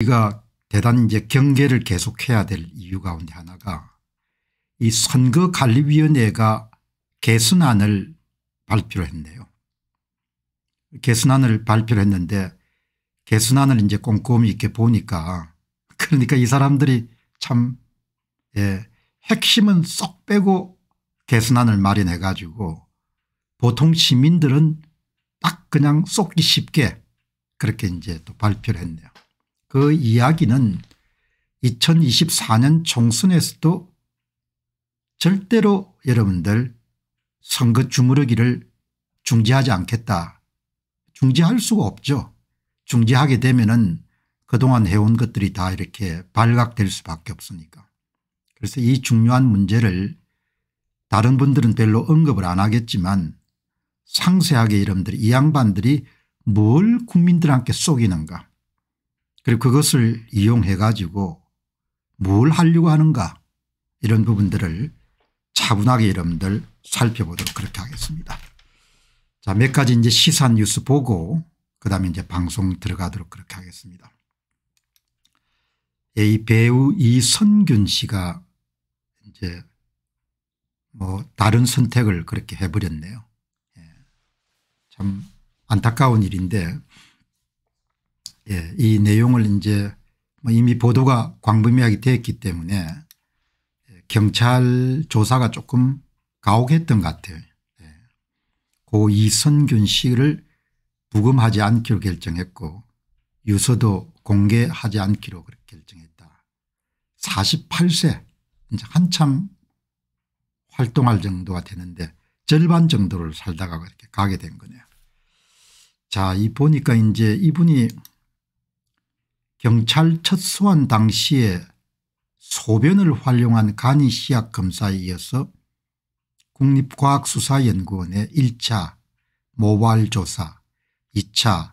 우리가 대단히 이제 경계를 계속해야 될 이유 가운데 하나가 이 선거관리위원회가 개선안을 발표를 했네요. 개선안을 발표를 했는데 개선안을 이제 꼼꼼히 이렇게 보니까 그러니까 이 사람들이 참 예, 핵심은 쏙 빼고 개선안을 마련해 가지고 보통 시민들은 딱 그냥 쏟기 쉽게 그렇게 이제 또 발표를 했네요. 그 이야기는 2024년 총선에서도 절대로 여러분들 선거 주무르기를 중지하지 않겠다. 중지할 수가 없죠. 중지하게 되면 은 그동안 해온 것들이 다 이렇게 발각될 수밖에 없으니까. 그래서 이 중요한 문제를 다른 분들은 별로 언급을 안 하겠지만 상세하게 여러분들이 이 양반들이 뭘 국민들한테 속이는가 그리고 그것을 이용해 가지고 뭘 하려고 하는가 이런 부분들을 차분하게 여러분들 살펴보도록 그렇게 하겠습니다. 자몇 가지 이제 시사 뉴스 보고 그다음에 이제 방송 들어가도록 그렇게 하겠습니다. 이 배우 이선균 씨가 이제 뭐 다른 선택을 그렇게 해버렸네요. 예. 참 안타까운 일인데 예, 이 내용을 이제 뭐 이미 보도가 광범위하게 되었기 때문에 예, 경찰 조사가 조금 가혹했던 것 같아요. 예. 고 이선균 씨를 부검하지 않기로 결정했고 유서도 공개하지 않기로 그렇게 결정했다. 48세 이제 한참 활동할 정도가 되는데 절반 정도를 살다가 그렇게 가게 된 거네요. 자, 이 보니까 이제 이분이 경찰 첫 소환 당시에 소변을 활용한 간이 시약 검사에 이어서 국립과학수사연구원의 1차 모발조사 2차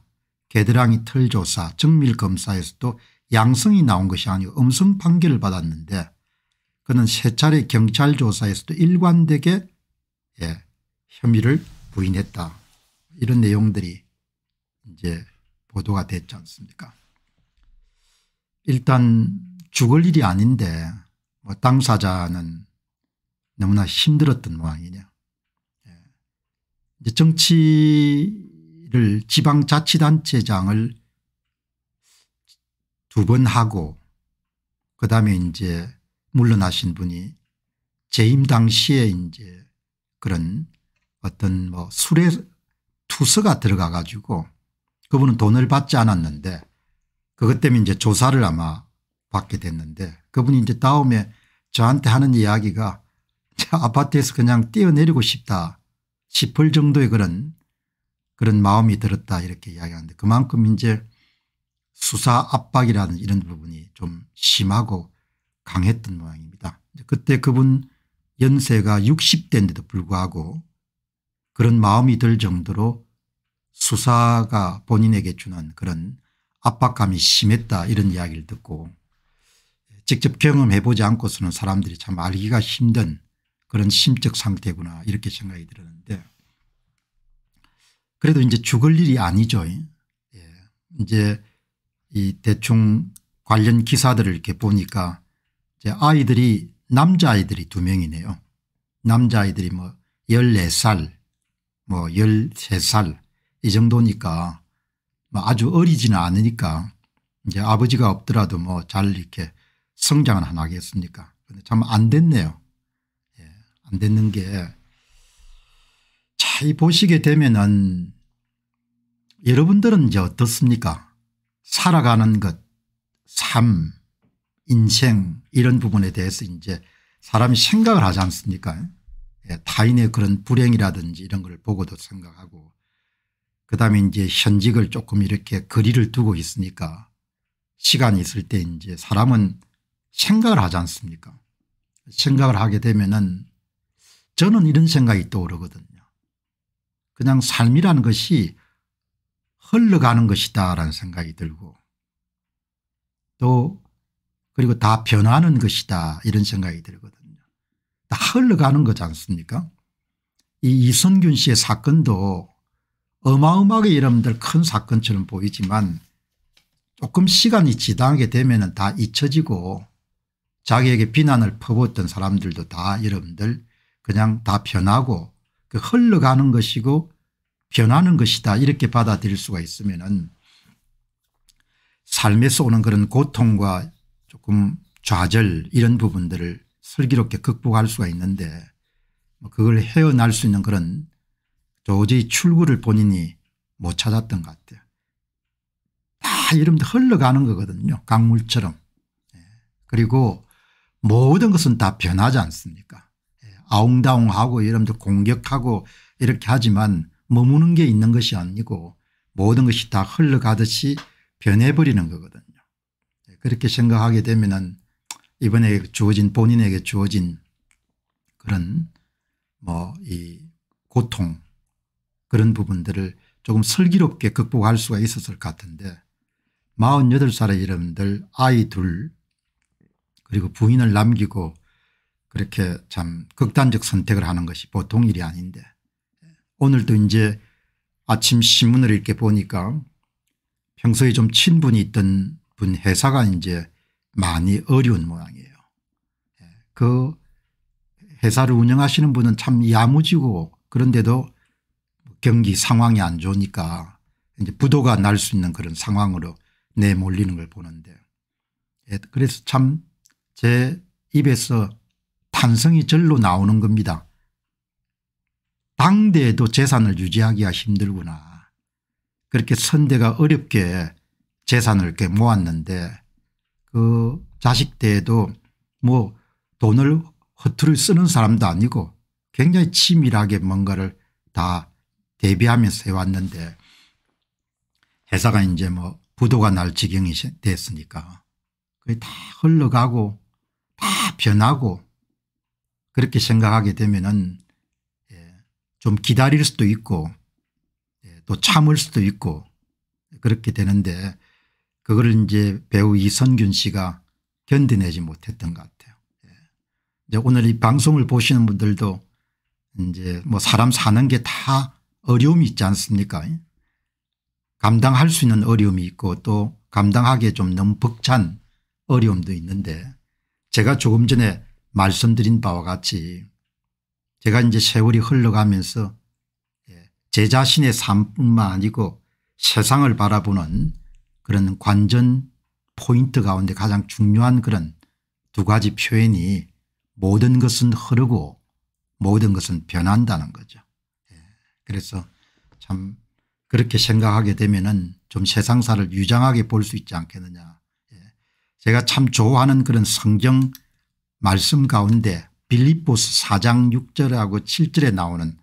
개드랑이 털조사 정밀검사에서도 양성이 나온 것이 아니고 음성 판결을 받았는데 그는 세 차례 경찰 조사에서도 일관되게 예, 혐의를 부인했다. 이런 내용들이 이제 보도가 됐지 않습니까 일단 죽을 일이 아닌데 뭐 당사자는 너무나 힘들었던 모양이냐. 예. 이제 정치를 지방자치단체장을 두 번 하고 그다음에 이제 물러나신 분이 재임 당시에 이제 그런 어떤 뭐 술에 투서가 들어가 가지고 그분은 돈을 받지 않았는데 그것 때문에 이제 조사를 아마 받게 됐는데 그분이 이제 다음에 저한테 하는 이야기가 아파트에서 그냥 뛰어내리고 싶다 싶을 정도의 그런 그런 마음이 들었다 이렇게 이야기하는데 그만큼 이제 수사 압박이라는 이런 부분이 좀 심하고 강했던 모양입니다. 그때 그분 연세가 60대인데도 불구하고 그런 마음이 들 정도로 수사가 본인에게 주는 그런 압박감이 심했다 이런 이야기를 듣고 직접 경험해 보지 않고서는 사람들이 참 알기가 힘든 그런 심적 상태구나 이렇게 생각이 들었는데 그래도 이제 죽을 일이 아니죠. 예. 이제 이 대충 관련 기사들을 이렇게 보니까 이제 아이들이 남자아이들이 두 명이네요. 남자아이들이 뭐 14살 뭐 13살 이 정도니까 뭐 아주 어리지는 않으니까 이제 아버지가 없더라도 뭐 잘 이렇게 성장은 안 하겠습니까. 근데 참 안 됐네요. 예, 안 됐는 게 자, 이 보시게 되면은 여러분들은 이제 어떻습니까? 살아가는 것, 삶, 인생 이런 부분에 대해서 이제 사람이 생각을 하지 않습니까? 예, 타인의 그런 불행이라든지 이런 걸 보고도 생각하고 그다음에 이제 현직을 조금 이렇게 거리를 두고 있으니까 시간이 있을 때 이제 사람은 생각을 하지 않습니까 생각을 하게 되면은 저는 이런 생각이 떠오르거든요. 그냥 삶이라는 것이 흘러가는 것이다 라는 생각이 들고 또 그리고 다 변하는 것이다 이런 생각이 들거든요. 다 흘러가는 거지 않습니까 이 이선균 씨의 사건도 어마어마하게 여러분들 큰 사건처럼 보이지만 조금 시간이 지나게 되면 다 잊혀지고 자기에게 비난을 퍼붓던 사람들도 다 여러분들 그냥 다 변하고 그 흘러가는 것이고 변하는 것이다 이렇게 받아들일 수가 있으면 은 삶에서 오는 그런 고통과 조금 좌절 이런 부분들을 슬기롭게 극복할 수가 있는데 뭐 그걸 헤어날 수 있는 그런 도저히 출구를 본인이 못 찾았던 것 같아요. 다 이름도 흘러가는 거거든요. 강물처럼. 예. 그리고 모든 것은 다 변하지 않습니까 예. 아웅다웅하고 이름도 공격하고 이렇게 하지만 머무는 게 있는 것이 아니고 모든 것이 다 흘러가듯이 변해버리는 거거든요. 예. 그렇게 생각하게 되면은 이번에 주어진 본인에게 주어진 그런 뭐 이 고통 그런 부분들을 조금 슬기롭게 극복할 수가 있었을 것 같은데 48살의 여러분들 아이 둘 그리고 부인을 남기고 그렇게 참 극단적 선택을 하는 것이 보통 일이 아닌데 오늘도 이제 아침 신문을 이렇게 보니까 평소에 좀 친분이 있던 분 회사가 이제 많이 어려운 모양이에요. 예, 그 회사를 운영하시는 분은 참 야무지고 그런데도 경기 상황이 안 좋으니까 이제 부도가 날 수 있는 그런 상황으로 내몰리는 걸 보는데 예, 그래서 참 제 입에서 탄성이 절로 나오는 겁니다. 당대에도 재산을 유지하기가 힘들구나. 그렇게 선대가 어렵게 재산을 이렇게 모았는데 그 자식 때에도 뭐 돈을 허투루 쓰는 사람도 아니고 굉장히 치밀하게 뭔가를 다 대비하면서 해왔는데 회사가 이제 뭐 부도가 날 지경이 됐으니까 그게 다 흘러가고 다 변하고 그렇게 생각하게 되면은 예, 좀 기다릴 수도 있고 예, 또 참을 수도 있고 그렇게 되는데 그걸 이제 배우 이선균 씨가 견뎌내지 못했던 것 같아요. 예. 이제 오늘 이 방송을 보시는 분들도 이제 뭐 사람 사는 게다 어려움이 있지 않습니까 감당할 수 있는 어려움이 있고 또 감당하기에 좀 너무 벅찬 어려움도 있는데 제가 조금 전에 말씀드린 바와 같이 제가 이제 세월이 흘러가면서 예, 제 자신의 삶뿐만 아니고 세상을 바라보는 그런 관전 포인트 가운데 가장 중요한 그런 두 가지 표현이 모든 것은 흐르고 모든 것은 변한다는 거죠. 그래서 참 그렇게 생각하게 되면은 좀 세상사를 유장하게 볼 수 있지 않겠느냐. 예. 제가 참 좋아하는 그런 성경 말씀 가운데 빌리포스 4장 6절하고 7절에 나오는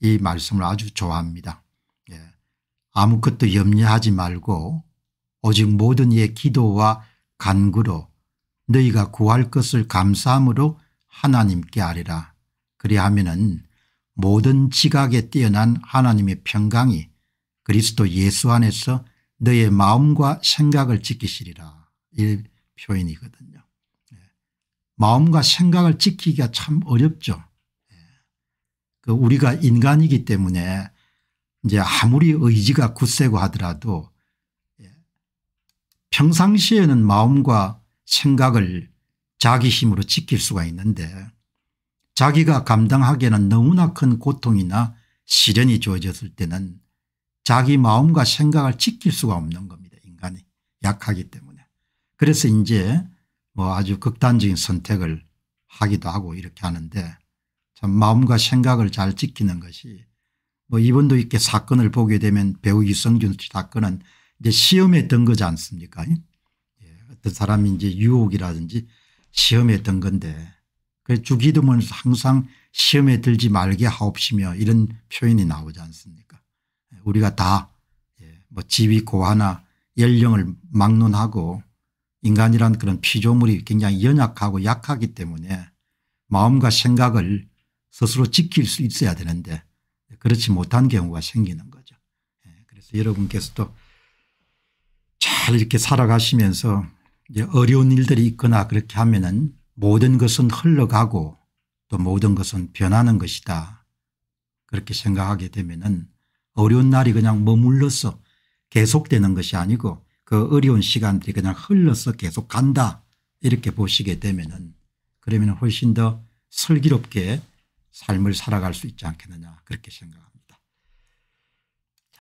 이 말씀을 아주 좋아합니다. 예. 아무것도 염려하지 말고 오직 모든 이의 기도와 간구로 너희가 구할 것을 감사함으로 하나님께 아리라. 그리하면은 모든 지각에 뛰어난 하나님의 평강이 그리스도 예수 안에서 너의 마음과 생각을 지키시리라 이 표현이거든요. 예. 마음과 생각을 지키기가 참 어렵죠. 예. 그 우리가 인간이기 때문에 이제 아무리 의지가 굳세고 하더라도 예. 평상시에는 마음과 생각을 자기 힘으로 지킬 수가 있는데 자기가 감당하기에는 너무나 큰 고통이나 시련이 주어졌을 때는 자기 마음과 생각을 지킬 수가 없는 겁니다. 인간이 약하기 때문에. 그래서 이제 뭐 아주 극단적인 선택을 하기도 하고 이렇게 하는데 참 마음과 생각을 잘 지키는 것이 뭐 이번도 이렇게 사건을 보게 되면 배우 이성준 씨 사건은 이제 시험에 든 거지 않습니까? 예. 어떤 사람이 이제 유혹이라든지 시험에 든 건데 그래서 주기도문 항상 시험에 들지 말게 하옵시며 이런 표현이 나오지 않습니까 우리가 다뭐 예, 집이 고하나 연령을 막론하고 인간이란 그런 피조물이 굉장히 연약하고 약하기 때문에 마음과 생각을 스스로 지킬 수 있어야 되는데 그렇지 못한 경우가 생기는 거죠. 예, 그래서 여러분께서도 잘 이렇게 살아가시면서 이제 어려운 일들이 있거나 그렇게 하면은 모든 것은 흘러가고 또 모든 것은 변하는 것이다. 그렇게 생각하게 되면 어려운 날이 그냥 머물러서 계속되는 것이 아니고 그 어려운 시간들이 그냥 흘러서 계속 간다 이렇게 보시게 되면 그러면 훨씬 더 슬기롭게 삶을 살아갈 수 있지 않겠느냐 그렇게 생각합니다.